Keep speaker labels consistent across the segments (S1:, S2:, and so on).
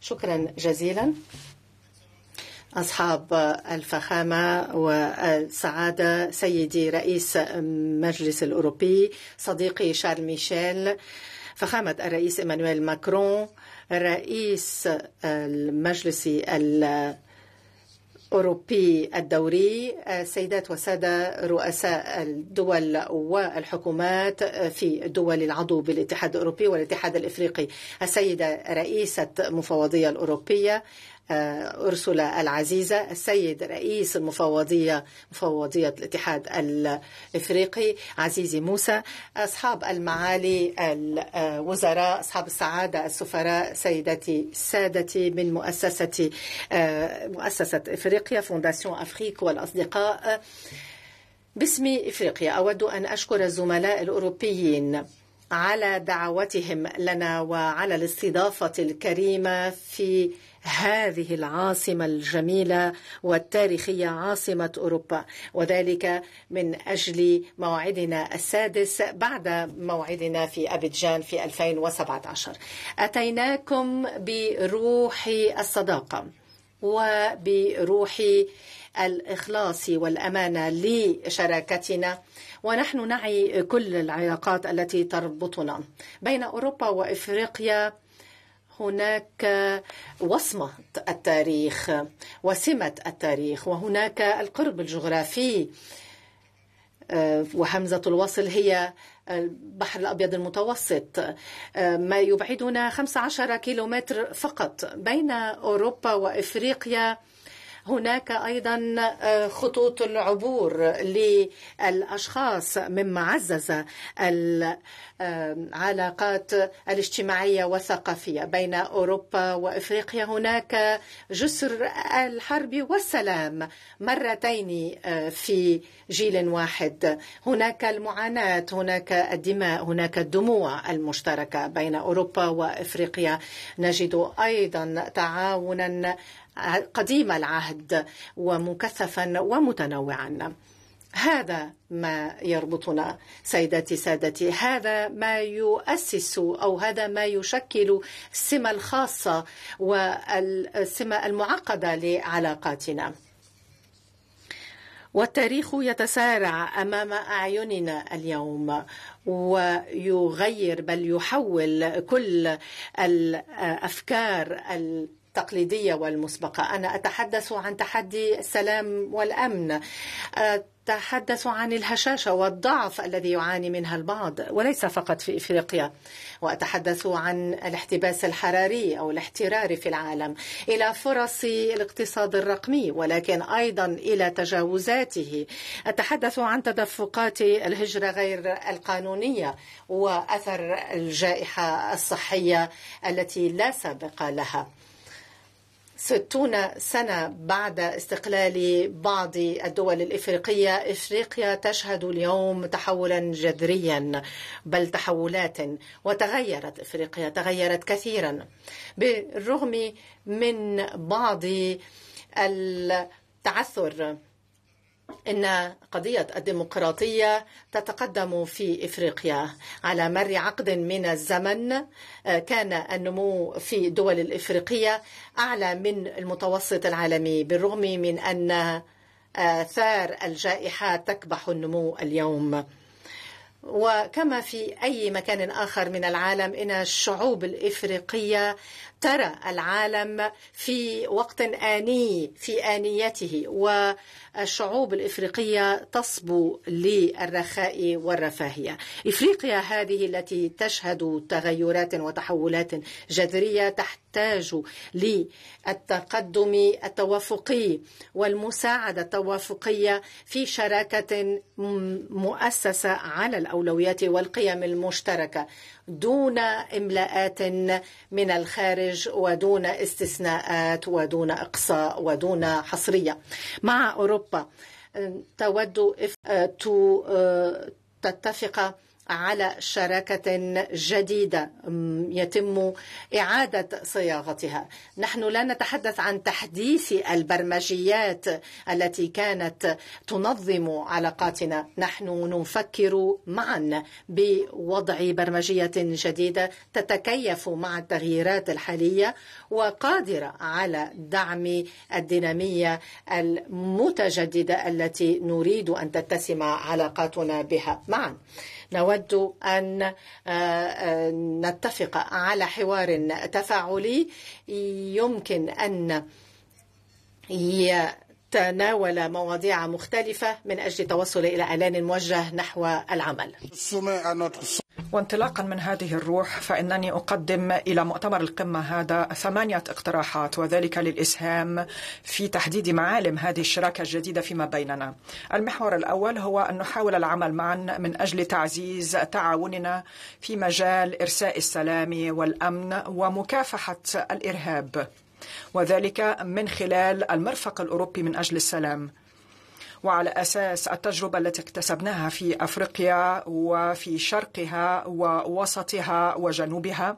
S1: شكرا جزيلا أصحاب الفخامة والسعادة سيدي رئيس مجلس الأوروبي صديقي شارل ميشيل فخامة الرئيس إيمانويل ماكرون رئيس المجلس الأوروبي الأوروبي الدوري السيدات آه، والسادة رؤساء الدول والحكومات آه، في دول العضو بالاتحاد الأوروبي والاتحاد الإفريقي السيدة رئيسة مفوضية الأوروبية آه، أرسلة العزيزة السيد رئيس المفوضية مفوضية الاتحاد الإفريقي عزيزي موسى أصحاب المعالي الوزراء آه، أصحاب السعادة السفراء سيدتي سادتي من مؤسسة آه، مؤسسة إفريقيا فونداسيون أفريك والأصدقاء باسم إفريقيا أود أن أشكر الزملاء الأوروبيين على دعوتهم لنا وعلى الاستضافة الكريمة في هذه العاصمه الجميله والتاريخيه عاصمه اوروبا وذلك من اجل موعدنا السادس بعد موعدنا في ابيجان في 2017 اتيناكم بروح الصداقه وبروح الاخلاص والامانه لشراكتنا ونحن نعي كل العلاقات التي تربطنا بين اوروبا وافريقيا هناك وصمة التاريخ وسمة التاريخ وهناك القرب الجغرافي آه، وحمزة الوصل هي البحر الأبيض المتوسط آه، ما يبعدنا 15 كيلومتر فقط بين أوروبا وإفريقيا هناك أيضا آه، خطوط العبور للأشخاص مما عزز العلاقات آه، الاجتماعية والثقافية بين أوروبا وإفريقيا هناك جسر الحرب والسلام مرتين آه، في جيل واحد هناك المعاناة هناك الدماء هناك الدموع المشتركة بين أوروبا وإفريقيا نجد أيضا تعاونا قديم العهد ومكثفا ومتنوعا هذا ما يربطنا سيداتي سادتي هذا ما يؤسس او هذا ما يشكل السمه الخاصه والسمه المعقده لعلاقاتنا والتاريخ يتسارع امام اعيننا اليوم ويغير بل يحول كل الافكار التقليدية والمسبقة أنا أتحدث عن تحدي السلام والأمن تحدث عن الهشاشة والضعف الذي يعاني منها البعض وليس فقط في إفريقيا وأتحدث عن الاحتباس الحراري أو الاحترار في العالم إلى فرص الاقتصاد الرقمي ولكن أيضا إلى تجاوزاته أتحدث عن تدفقات الهجرة غير القانونية وأثر الجائحة الصحية التي لا سابق لها ستون سنة بعد استقلال بعض الدول الإفريقية إفريقيا تشهد اليوم تحولا جذريا بل تحولات وتغيرت إفريقيا تغيرت كثيرا بالرغم من بعض التعثر أن قضية الديمقراطية تتقدم في إفريقيا على مر عقد من الزمن آه، كان النمو في الدول الإفريقية أعلى من المتوسط العالمي بالرغم من أن آه، آثار الجائحة تكبح النمو اليوم وكما في أي مكان آخر من العالم إن الشعوب الإفريقية ترى العالم في وقت آني في آنيته و الشعوب الافريقيه تصبو للرخاء والرفاهيه. افريقيا هذه التي تشهد تغيرات وتحولات جذريه تحتاج للتقدم التوافقي والمساعده التوافقيه في شراكه مؤسسه على الاولويات والقيم المشتركه دون املاءات من الخارج ودون استثناءات ودون اقصاء ودون حصريه. مع اوروبا أوروبا تود أه، أه، تتفق على شراكة جديدة يتم إعادة صياغتها نحن لا نتحدث عن تحديث البرمجيات التي كانت تنظم علاقاتنا نحن نفكر معا بوضع برمجية جديدة تتكيف مع التغييرات الحالية وقادرة على دعم الدينامية المتجددة التي نريد أن تتسم علاقاتنا بها معا نود أن آه، آه، نتفق على حوار تفاعلي يمكن أن تناول مواضيع مختلفة من أجل التوصل إلى إعلان موجه نحو العمل
S2: وانطلاقا من هذه الروح فإنني أقدم إلى مؤتمر القمة هذا ثمانية اقتراحات وذلك للإسهام في تحديد معالم هذه الشراكة الجديدة فيما بيننا المحور الأول هو أن نحاول العمل معا من أجل تعزيز تعاوننا في مجال إرساء السلام والأمن ومكافحة الإرهاب وذلك من خلال المرفق الأوروبي من أجل السلام وعلى أساس التجربة التي اكتسبناها في أفريقيا وفي شرقها ووسطها وجنوبها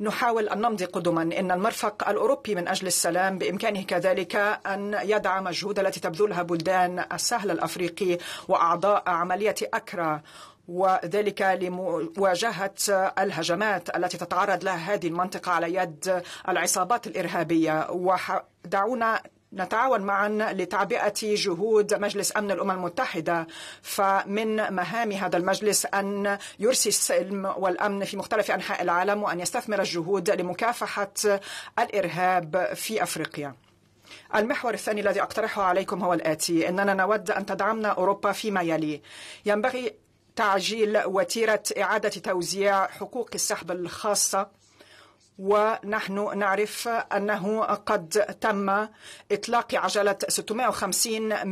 S2: نحاول أن نمضي قدما إن المرفق الأوروبي من أجل السلام بإمكانه كذلك أن يدعم مجهود التي تبذلها بلدان السهل الأفريقي وأعضاء عملية أكرا وذلك لمواجهة الهجمات التي تتعرض لها هذه المنطقة على يد العصابات الإرهابية ودعونا نتعاون معا لتعبئة جهود مجلس أمن الأمم المتحدة فمن مهام هذا المجلس أن يرسي السلم والأمن في مختلف أنحاء العالم وأن يستثمر الجهود لمكافحة الإرهاب في أفريقيا المحور الثاني الذي أقترحه عليكم هو الآتي إننا نود أن تدعمنا أوروبا فيما يلي ينبغي تعجيل وتيرة إعادة توزيع حقوق السحب الخاصة ونحن نعرف أنه قد تم إطلاق عجلة 650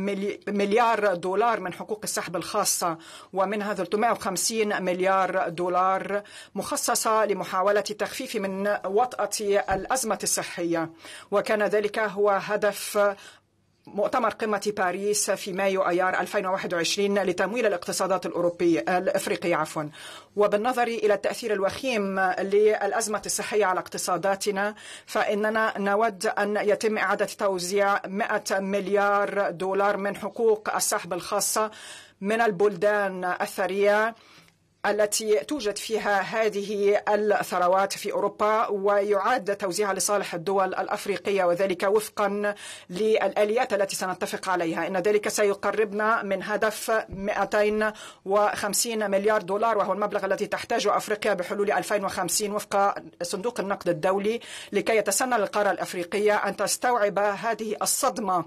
S2: مليار دولار من حقوق السحب الخاصة ومنها 350 مليار دولار مخصصة لمحاولة تخفيف من وطأة الأزمة الصحية وكان ذلك هو هدف مؤتمر قمة باريس في مايو أيار 2021 لتمويل الاقتصادات الأوروبية الأفريقية عفوا وبالنظر إلى التأثير الوخيم للأزمة الصحية على اقتصاداتنا فإننا نود أن يتم إعادة توزيع 100 مليار دولار من حقوق السحب الخاصة من البلدان الثريه التي توجد فيها هذه الثروات في اوروبا ويعاد توزيعها لصالح الدول الافريقيه وذلك وفقا للاليات التي سنتفق عليها ان ذلك سيقربنا من هدف 250 مليار دولار وهو المبلغ الذي تحتاجه افريقيا بحلول 2050 وفق صندوق النقد الدولي لكي يتسنى للقاره الافريقيه ان تستوعب هذه الصدمه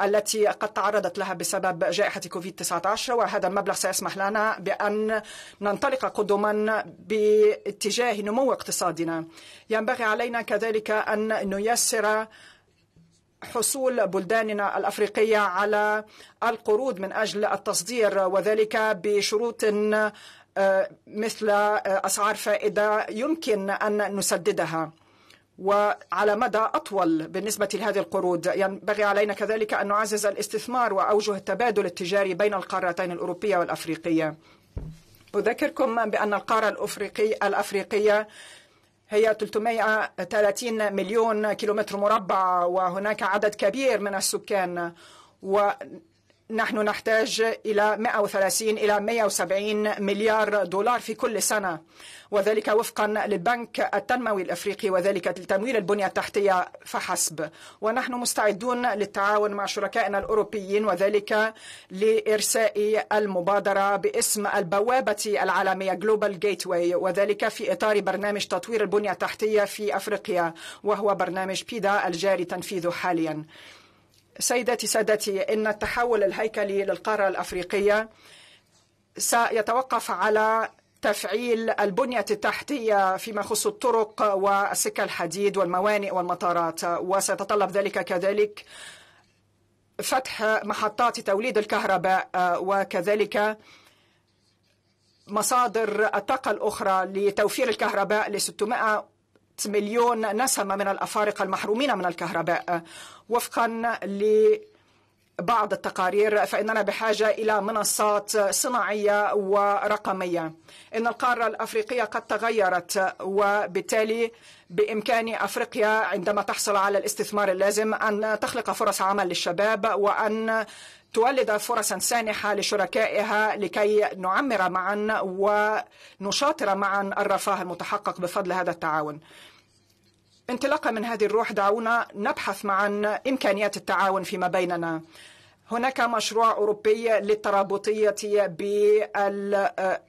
S2: التي قد تعرضت لها بسبب جائحه كوفيد 19 وهذا المبلغ سيسمح لنا بان ننطلق قدما باتجاه نمو اقتصادنا ينبغي علينا كذلك أن نيسر حصول بلداننا الافريقيه على القروض من اجل التصدير وذلك بشروط آه، مثل آه، اسعار فائده يمكن ان نسددها وعلى مدى اطول بالنسبه لهذه القروض ينبغي علينا كذلك ان نعزز الاستثمار واوجه التبادل التجاري بين القارتين الاوروبيه والافريقيه أذكركم بأن القارة الأفريقية الأفريقية هي 330 مليون كيلومتر مربع وهناك عدد كبير من السكان نحن نحتاج إلى 130 إلى 170 مليار دولار في كل سنة وذلك وفقا للبنك التنموي الافريقي وذلك لتمويل البنيه التحتيه فحسب ونحن مستعدون للتعاون مع شركائنا الاوروبيين وذلك لارساء المبادره باسم البوابه العالميه جلوبال جيت وذلك في اطار برنامج تطوير البنيه التحتيه في افريقيا وهو برنامج بيدا الجاري تنفيذه حاليا سيداتي سادتي إن التحول الهيكلي للقارة الأفريقية سيتوقف على تفعيل البنية التحتية فيما يخص الطرق والسكة الحديد والموانئ والمطارات وسيتطلب ذلك كذلك فتح محطات توليد الكهرباء وكذلك مصادر الطاقة الأخرى لتوفير الكهرباء ل 600 مليون نسمة من الأفارقة المحرومين من الكهرباء وفقا ل بعض التقارير فإننا بحاجة إلى منصات صناعية ورقمية إن القارة الأفريقية قد تغيرت وبالتالي بإمكان أفريقيا عندما تحصل على الاستثمار اللازم أن تخلق فرص عمل للشباب وأن تولد فرصا سانحة لشركائها لكي نعمر معا ونشاطر معا الرفاه المتحقق بفضل هذا التعاون انطلاقا من هذه الروح دعونا نبحث معا إمكانيات التعاون فيما بيننا هناك مشروع أوروبي للترابطية بال آه،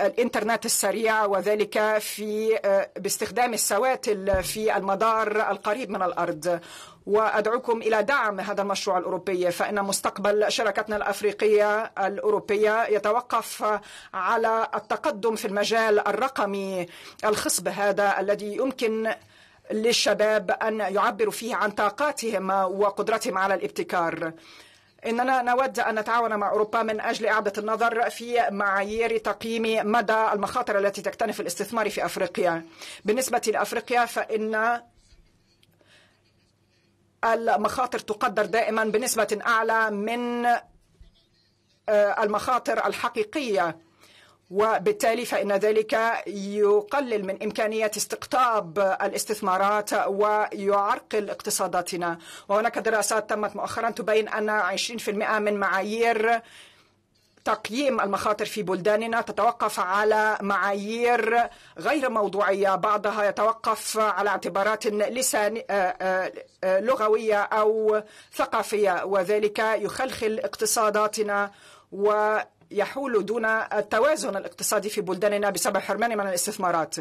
S2: الانترنت السريع وذلك في آه، باستخدام السواتل في المدار القريب من الارض وأدعوكم إلى دعم هذا المشروع الأوروبي فإن مستقبل شركتنا الأفريقية الأوروبية يتوقف على التقدم في المجال الرقمي الخصب هذا الذي يمكن للشباب أن يعبروا فيه عن طاقاتهم وقدرتهم على الابتكار إننا نود أن نتعاون مع أوروبا من أجل إعادة النظر في معايير تقييم مدى المخاطر التي تكتنف الاستثمار في أفريقيا بالنسبة لأفريقيا فإن المخاطر تقدر دائما بنسبة أعلى من آه، المخاطر الحقيقية وبالتالي فإن ذلك يقلل من إمكانية استقطاب الاستثمارات ويعرقل اقتصاداتنا وهناك دراسات تمت مؤخرا تبين أن 20% من معايير تقييم المخاطر في بلداننا تتوقف على معايير غير موضوعية بعضها يتوقف على اعتبارات لسان آه، آه، آه، لغوية أو ثقافية وذلك يخلخل اقتصاداتنا و يحول دون التوازن الاقتصادي في بلداننا بسبب حرماننا من الاستثمارات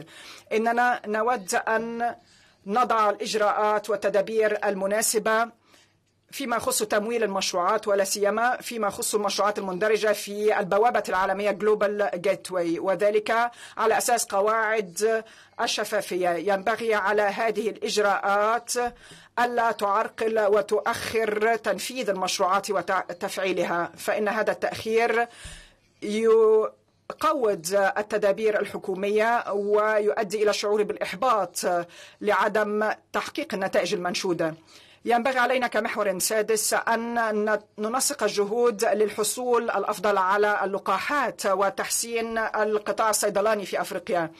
S2: إننا نود أن نضع الإجراءات والتدابير المناسبة فيما يخص تمويل المشروعات ولا سيما فيما يخص المشروعات المندرجة في البوابة العالمية جلوبال جيتواي وذلك على أساس قواعد الشفافية ينبغي على هذه الإجراءات ألا تعرقل وتؤخر تنفيذ المشروعات وتفعيلها فإن هذا التأخير قود التدابير الحكومية ويؤدي إلى الشعور بالإحباط لعدم تحقيق النتائج المنشودة ينبغي علينا كمحور سادس أن ننسق الجهود للحصول الأفضل على اللقاحات وتحسين القطاع الصيدلاني في أفريقيا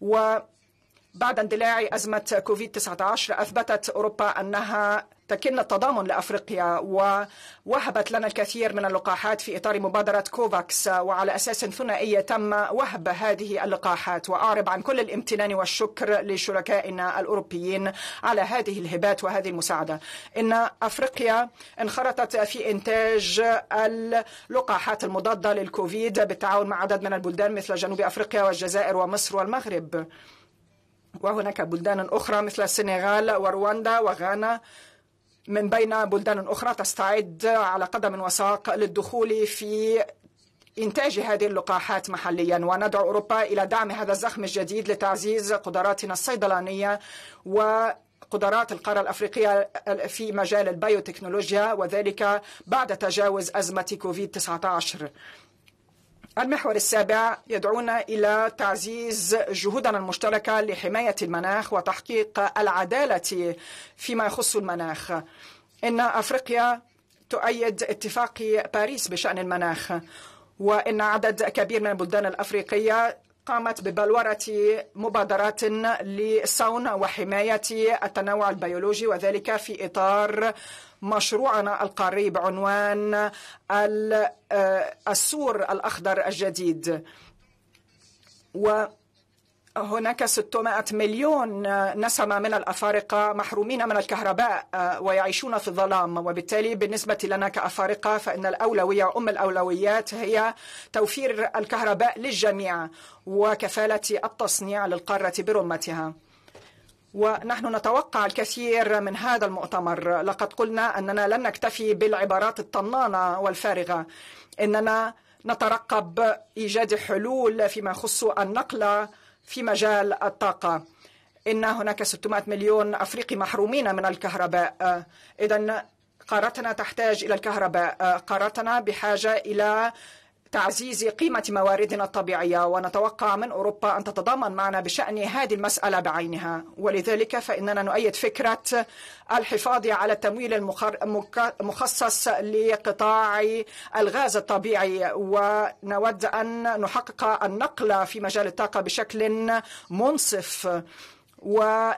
S2: وبعد اندلاع أزمة كوفيد 19 أثبتت أوروبا أنها تكن التضامن لأفريقيا ووهبت لنا الكثير من اللقاحات في إطار مبادرة كوفاكس وعلى أساس ثنائي تم وهب هذه اللقاحات وأعرب عن كل الامتنان والشكر لشركائنا الأوروبيين على هذه الهبات وهذه المساعدة إن أفريقيا انخرطت في إنتاج اللقاحات المضادة للكوفيد بالتعاون مع عدد من البلدان مثل جنوب أفريقيا والجزائر ومصر والمغرب وهناك بلدان أخرى مثل السنغال ورواندا وغانا من بين بلدان أخرى تستعد على قدم وساق للدخول في إنتاج هذه اللقاحات محليا وندعو أوروبا إلى دعم هذا الزخم الجديد لتعزيز قدراتنا الصيدلانية و قدرات القارة الأفريقية في مجال البيوتكنولوجيا وذلك بعد تجاوز أزمة كوفيد 19 المحور السابع يدعونا إلى تعزيز جهودنا المشتركة لحماية المناخ وتحقيق العدالة فيما يخص المناخ إن أفريقيا تؤيد اتفاق باريس بشأن المناخ وإن عدد كبير من البلدان الأفريقية قامت ببلورة مبادرات لصون وحماية التنوع البيولوجي وذلك في إطار مشروعنا القاري بعنوان آه، السور الأخضر الجديد و هناك 600 مليون آه، نسمة من الأفارقة محرومين من الكهرباء آه، ويعيشون في الظلام وبالتالي بالنسبة لنا كأفارقة فإن الأولوية أم الأولويات هي توفير الكهرباء للجميع وكفالة التصنيع للقارة برمتها ونحن نتوقع الكثير من هذا المؤتمر لقد قلنا أننا لن نكتفي بالعبارات الطنانة والفارغة إننا نترقب إيجاد حلول فيما يخص النقلة في مجال الطاقة إن هناك 600 مليون أفريقي محرومين من الكهرباء إذا قارتنا تحتاج إلى الكهرباء قارتنا بحاجة إلى تعزيز قيمة مواردنا الطبيعية ونتوقع من أوروبا أن تتضامن معنا بشأن هذه المسألة بعينها ولذلك فإننا نؤيد فكرة الحفاظ على التمويل المخصص لقطاع الغاز الطبيعي ونود أن نحقق النقلة في مجال الطاقة بشكل منصف و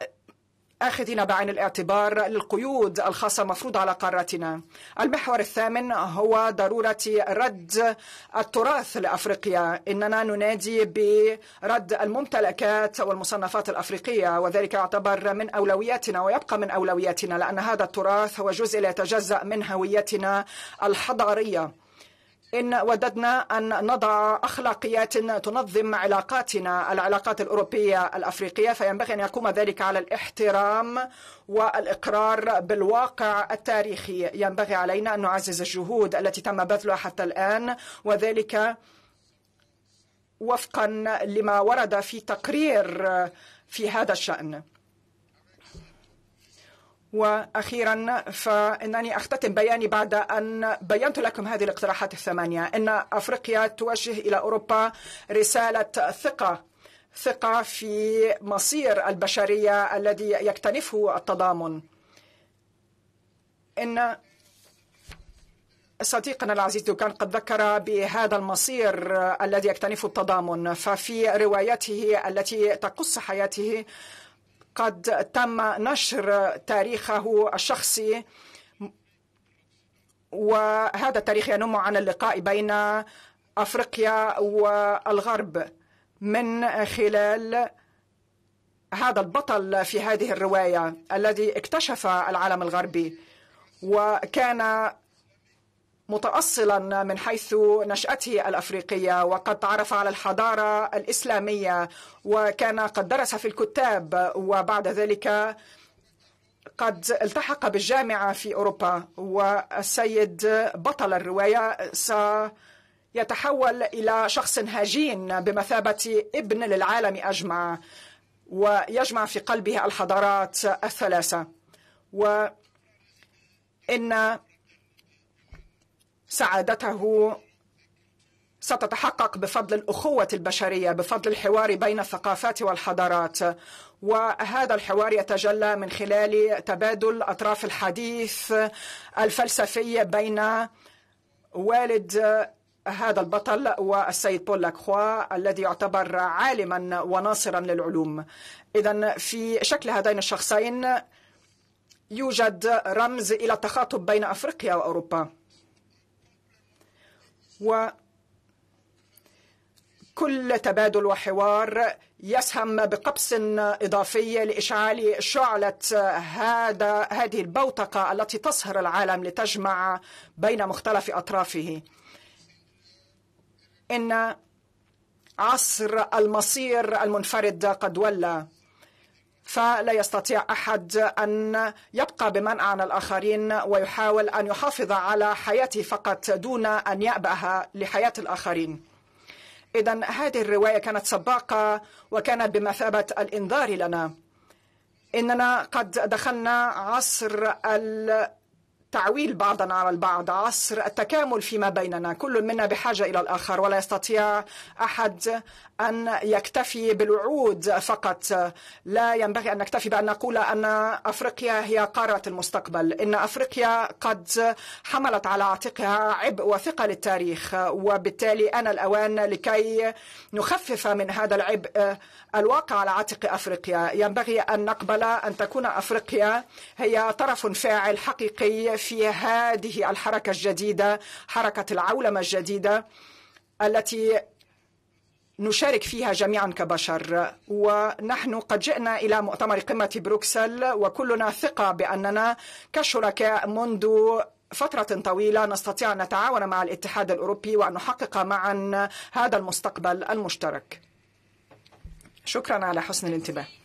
S2: آخذين بعين الاعتبار القيود الخاصة المفروضه على قارتنا المحور الثامن هو ضرورة رد التراث لأفريقيا إننا ننادي برد الممتلكات والمصنفات الأفريقية وذلك يعتبر من أولوياتنا ويبقى من أولوياتنا لأن هذا التراث هو جزء لا يتجزأ من هويتنا الحضارية إن وددنا أن نضع أخلاقيات تنظم علاقاتنا العلاقات الأوروبية الأفريقية فينبغي أن يقوم ذلك على الاحترام والإقرار بالواقع التاريخي ينبغي علينا أن نعزز الجهود التي تم بذلها حتى الآن وذلك وفقا لما ورد في تقرير في هذا الشأن وأخيرا فإنني أختتم بياني بعد أن بينت لكم هذه الاقتراحات الثمانية إن أفريقيا توجه إلى أوروبا رسالة ثقة ثقة في مصير البشرية الذي يكتنفه التضامن إن صديقنا العزيز كان قد ذكر بهذا المصير الذي يكتنفه التضامن ففي روايته التي تقص حياته قد تم نشر تاريخه الشخصي وهذا التاريخ ينم عن اللقاء بين افريقيا والغرب من خلال هذا البطل في هذه الروايه الذي اكتشف العالم الغربي وكان متأصلا من حيث نشأته الأفريقية وقد تعرف على الحضارة الإسلامية وكان قد درس في الكتاب وبعد ذلك قد التحق بالجامعة في أوروبا والسيد بطل الرواية سيتحول إلى شخص هجين بمثابة ابن للعالم أجمع ويجمع في قلبه الحضارات الثلاثة وإن سعادته ستتحقق بفضل الأخوة البشرية بفضل الحوار بين الثقافات والحضارات وهذا الحوار يتجلى من خلال تبادل أطراف الحديث الفلسفي بين والد هذا البطل والسيد بول لاكخوا الذي يعتبر عالما وناصرا للعلوم إذا في شكل هذين الشخصين يوجد رمز إلى التخاطب بين أفريقيا وأوروبا وكل تبادل وحوار يسهم بقبس إضافي لإشعال شعلة هذا هذه البوتقة التي تصهر العالم لتجمع بين مختلف أطرافه إن عصر المصير المنفرد قد ولى فلا يستطيع أحد أن يبقى بمنأى عن الآخرين ويحاول أن يحافظ على حياته فقط دون أن يأبه لحياة الآخرين إذا هذه الرواية كانت سباقة وكانت بمثابة الإنذار لنا إننا قد دخلنا عصر ال تعويل بعضنا على البعض عصر التكامل فيما بيننا كل منا بحاجة إلى الآخر ولا يستطيع أحد أن يكتفي بالوعود فقط لا ينبغي أن نكتفي بأن نقول أن أفريقيا هي قارة المستقبل إن أفريقيا قد حملت على عاتقها عبء وثقل التاريخ وبالتالي أنا الأوان لكي نخفف من هذا العبء الواقع على عاتق أفريقيا ينبغي أن نقبل أن تكون أفريقيا هي طرف فاعل حقيقي في هذه الحركة الجديدة حركة العولمة الجديدة التي نشارك فيها جميعا كبشر ونحن قد جئنا إلى مؤتمر قمة بروكسل وكلنا ثقة بأننا كشركاء منذ فترة طويلة نستطيع أن نتعاون مع الاتحاد الأوروبي وأن نحقق معا هذا المستقبل المشترك شكرا على حسن الانتباه